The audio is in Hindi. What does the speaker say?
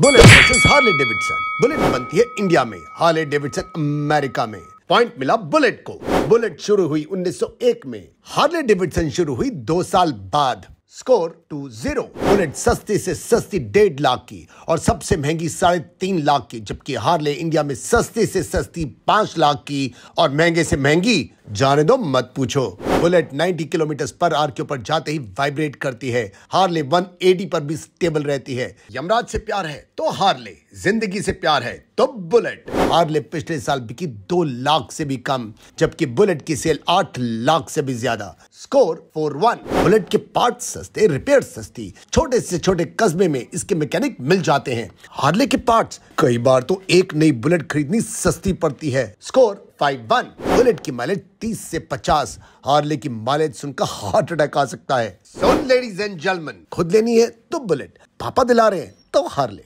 bullet versus Harley Davidson Bullet बनती है इंडिया में हार्ले डेविडसन अमेरिका में पॉइंट मिला बुलेट को बुलेट शुरू हुई 1901 में हार्ले डेविडसन शुरू हुई दो साल बाद स्कोर टू जीरो बुलेट सस्ती से सस्ती डेढ़ लाख की और सबसे महंगी साढ़े तीन लाख की जबकि हार्ले इंडिया में सस्ती से सस्ती पांच लाख की और महंगे से महंगी जाने दो मत पूछो बुलेट 90 किलोमीटर पर आर के ऊपर जाते ही वाइब्रेट करती है हार्ले 180 पर भी स्टेबल रहती है यमराज से प्यार है तो हार्ले जिंदगी से प्यार है तो बुलेट हार्ले पिछले साल बिकी दो लाख से भी कम जबकि बुलेट की सेल आठ लाख से भी ज्यादा स्कोर फोर वन बुलेट के पार्ट सस्ते रिपेयर सस्ती छोटे से छोटे कस्बे में इसके मैकेनिक मिल जाते हैं हार्ले के पार्ट्स कई बार तो एक नई बुलेट खरीदनी सस्ती पड़ती है स्कोर फाइव वन बुलेट की माइलेज तीस से पचास हार्ले की माइलेज सुनकर हार्ट अटैक आ सकता है सोन लेडीज एंड जर्मन खुद लेनी है तो बुलेट पापा दिला रहे हैं तो हार्ले